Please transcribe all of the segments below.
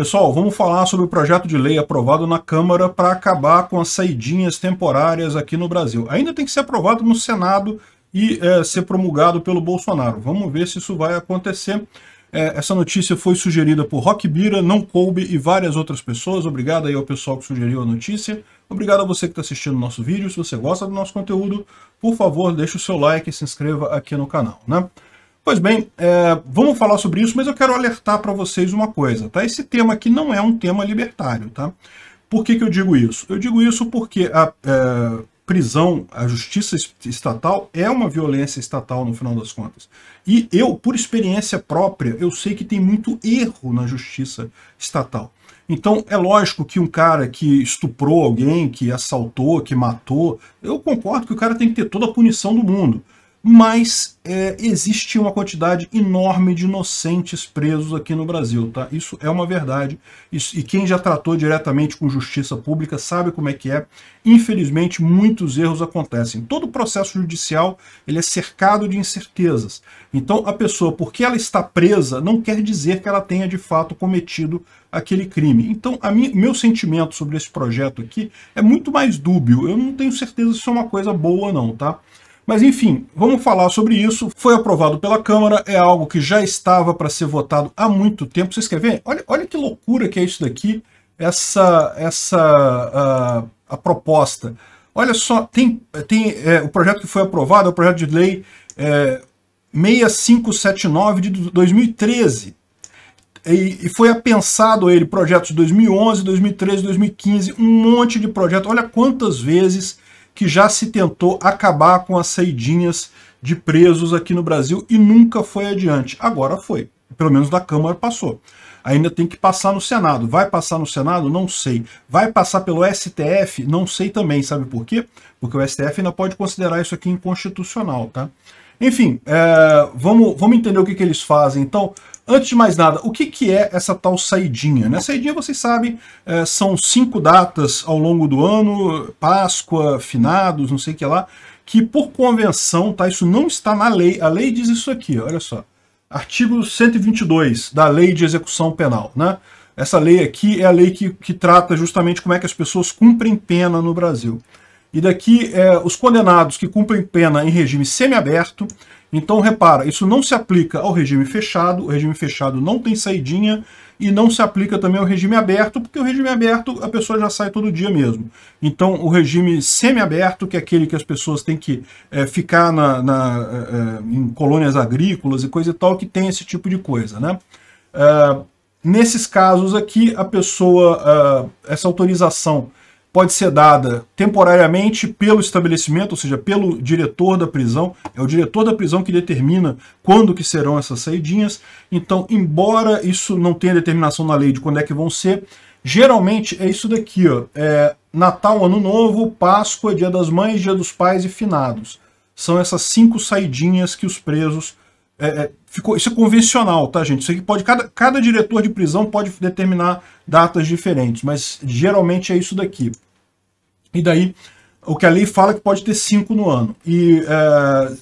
Pessoal, vamos falar sobre o projeto de lei aprovado na Câmara para acabar com as saidinhas temporárias aqui no Brasil. Ainda tem que ser aprovado no Senado e é, ser promulgado pelo Bolsonaro. Vamos ver se isso vai acontecer. É, essa notícia foi sugerida por Rock Bira, Não Coube e várias outras pessoas. Obrigado aí ao pessoal que sugeriu a notícia. Obrigado a você que está assistindo o nosso vídeo. Se você gosta do nosso conteúdo, por favor, deixe o seu like e se inscreva aqui no canal. Né? Pois bem, é, vamos falar sobre isso, mas eu quero alertar para vocês uma coisa, tá? Esse tema aqui não é um tema libertário, tá? Por que, que eu digo isso? Eu digo isso porque a é, prisão, a justiça estatal é uma violência estatal no final das contas. E eu, por experiência própria, eu sei que tem muito erro na justiça estatal. Então, é lógico que um cara que estuprou alguém, que assaltou, que matou, eu concordo que o cara tem que ter toda a punição do mundo mas é, existe uma quantidade enorme de inocentes presos aqui no Brasil, tá? Isso é uma verdade, isso, e quem já tratou diretamente com justiça pública sabe como é que é. Infelizmente, muitos erros acontecem. Todo processo judicial ele é cercado de incertezas. Então, a pessoa, porque ela está presa, não quer dizer que ela tenha de fato cometido aquele crime. Então, minha, meu sentimento sobre esse projeto aqui é muito mais dúbio. Eu não tenho certeza se é uma coisa boa ou não, tá? Mas enfim, vamos falar sobre isso. Foi aprovado pela Câmara, é algo que já estava para ser votado há muito tempo. Vocês querem ver? Olha, olha que loucura que é isso daqui, essa, essa uh, a proposta. Olha só, tem, tem é, o projeto que foi aprovado, é o projeto de lei é, 6579 de 2013. E, foi apensado ele projetos de 2011, 2013, 2015, um monte de projetos. Olha quantas vezes que já se tentou acabar com as saidinhas de presos aqui no Brasil e nunca foi adiante. Agora foi. Pelo menos da Câmara passou. Ainda tem que passar no Senado. Vai passar no Senado? Não sei. Vai passar pelo STF? Não sei também. Sabe por quê? Porque o STF ainda pode considerar isso aqui inconstitucional, tá? Enfim, é, vamos, vamos entender o que, que eles fazem. Então, antes de mais nada, o que, que é essa tal saidinha? Né? Saidinha, vocês sabem, é, são cinco datas ao longo do ano, Páscoa, finados, não sei o que lá, que por convenção, tá? Isso não está na lei. A lei diz isso aqui, olha só. Artigo 122 da Lei de Execução Penal, né? Essa lei aqui é a lei que, que trata justamente como é que as pessoas cumprem pena no Brasil. E daqui, é, os condenados que cumprem pena em regime semiaberto. Então, repara, isso não se aplica ao regime fechado, o regime fechado não tem saidinha, e não se aplica também ao regime aberto, porque o regime aberto a pessoa já sai todo dia mesmo. Então, o regime semiaberto, que é aquele que as pessoas têm que é, ficar na, na é, é em colônias agrícolas e coisa e tal, que tem esse tipo de coisa, né? É, nesses casos aqui, a pessoa, é, essa autorização pode ser dada temporariamente pelo estabelecimento, ou seja, pelo diretor da prisão. É o diretor da prisão que determina quando que serão essas saidinhas. Então, embora isso não tenha determinação na lei de quando é que vão ser, geralmente é isso daqui, ó. É Natal, Ano Novo, Páscoa, Dia das Mães, Dia dos Pais e Finados. São essas cinco saidinhas que os presos é, é, ficou, isso é convencional, tá, gente? Isso aqui pode. Cada, cada diretor de prisão pode determinar datas diferentes, mas geralmente é isso daqui. E daí, o que a lei fala é que pode ter cinco no ano. E é,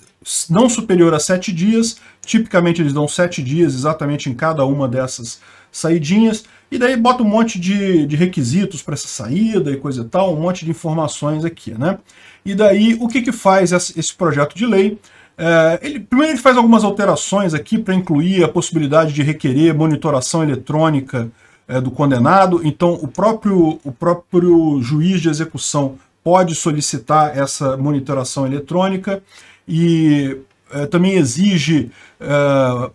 não superior a sete dias, tipicamente eles dão sete dias exatamente em cada uma dessas saidinhas, e daí bota um monte de, de requisitos para essa saída e coisa e tal, um monte de informações aqui, né? E daí, o que, que faz esse projeto de lei? É, ele, primeiro ele faz algumas alterações aqui para incluir a possibilidade de requerer monitoração eletrônica é, do condenado. Então o próprio, o próprio juiz de execução pode solicitar essa monitoração eletrônica e é, também exige é,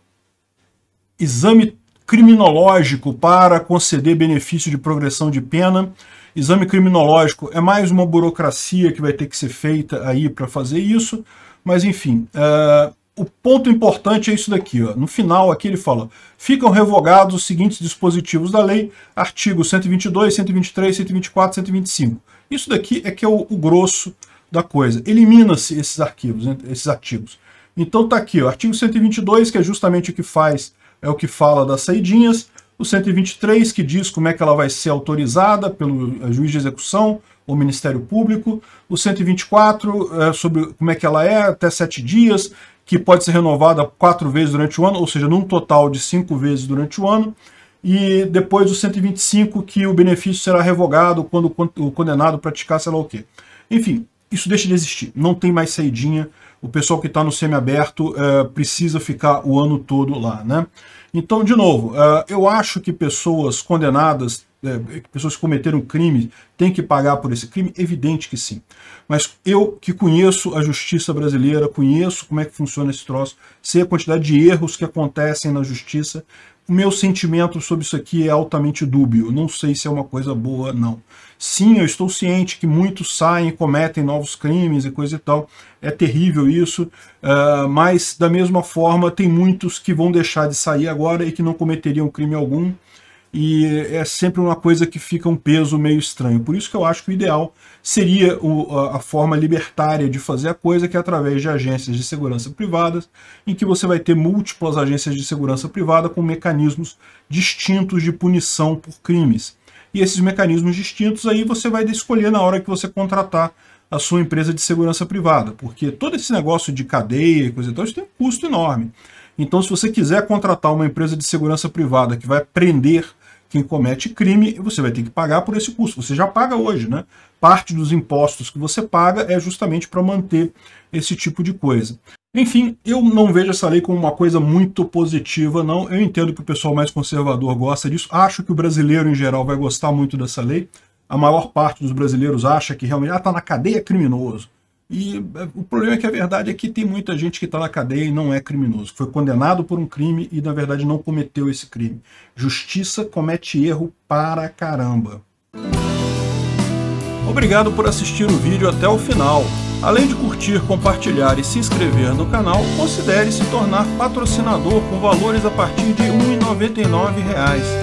exame criminológico para conceder benefício de progressão de pena. Exame criminológico é mais uma burocracia que vai ter que ser feita aí para fazer isso. Mas enfim, eh, o ponto importante é isso daqui. Ó. No final aqui ele fala, ficam revogados os seguintes dispositivos da lei, artigos 122, 123, 124, 125. Isso daqui é que é o, o grosso da coisa. Elimina-se esses arquivos, esses artigos. Então tá aqui, o artigo 122, que é justamente o que faz, é o que fala das saidinhas, o 123, que diz como é que ela vai ser autorizada pelo eh, juiz de execução, o Ministério Público, o 124 é, eh, sobre como é que ela é, até sete dias, que pode ser renovada quatro vezes durante o ano, ou seja, num total de cinco vezes durante o ano, e depois o 125, que o benefício será revogado quando o condenado praticar sei lá o quê. Enfim, isso deixa de existir, não tem mais saidinha, o pessoal que está no semiaberto é, precisa ficar o ano todo lá. Né? Então, de novo, é, eu acho que pessoas condenadas é, pessoas que cometeram crime têm que pagar por esse crime? Evidente que sim. Mas eu que conheço a justiça brasileira, conheço como é que funciona esse troço, sei a quantidade de erros que acontecem na justiça, o meu sentimento sobre isso aqui é altamente dúbio. Não sei se é uma coisa boa, não. Sim, eu estou ciente que muitos saem e cometem novos crimes e coisa e tal. É terrível isso. Uh, mas, da mesma forma, tem muitos que vão deixar de sair agora e que não cometeriam crime algum e é sempre uma coisa que fica um peso meio estranho. Por isso que eu acho que o ideal seria o, a, a, forma libertária de fazer a coisa, que é através de agências de segurança privadas, em que você vai ter múltiplas agências de segurança privada com mecanismos distintos de punição por crimes. E esses mecanismos distintos aí você vai escolher na hora que você contratar a sua empresa de segurança privada, porque todo esse negócio de cadeia e coisa e tal, isso tem um custo enorme. Então, se você quiser contratar uma empresa de segurança privada que vai prender quem comete crime, você vai ter que pagar por esse custo. Você já paga hoje, né? Parte dos impostos que você paga é justamente para manter esse tipo de coisa. Enfim, eu não vejo essa lei como uma coisa muito positiva, não. Eu entendo que o pessoal mais conservador gosta disso. Acho que o brasileiro, em geral, vai gostar muito dessa lei. A maior parte dos brasileiros acha que realmente está ah, tá na cadeia criminoso. E é, o problema é que a verdade é que tem muita gente que está na cadeia e não é criminoso, foi condenado por um crime e na verdade não cometeu esse crime. Justiça comete erro para caramba. Obrigado por assistir o vídeo até o final. Além de curtir, compartilhar e se inscrever no canal, considere se tornar patrocinador com valores a partir de R$ 1,99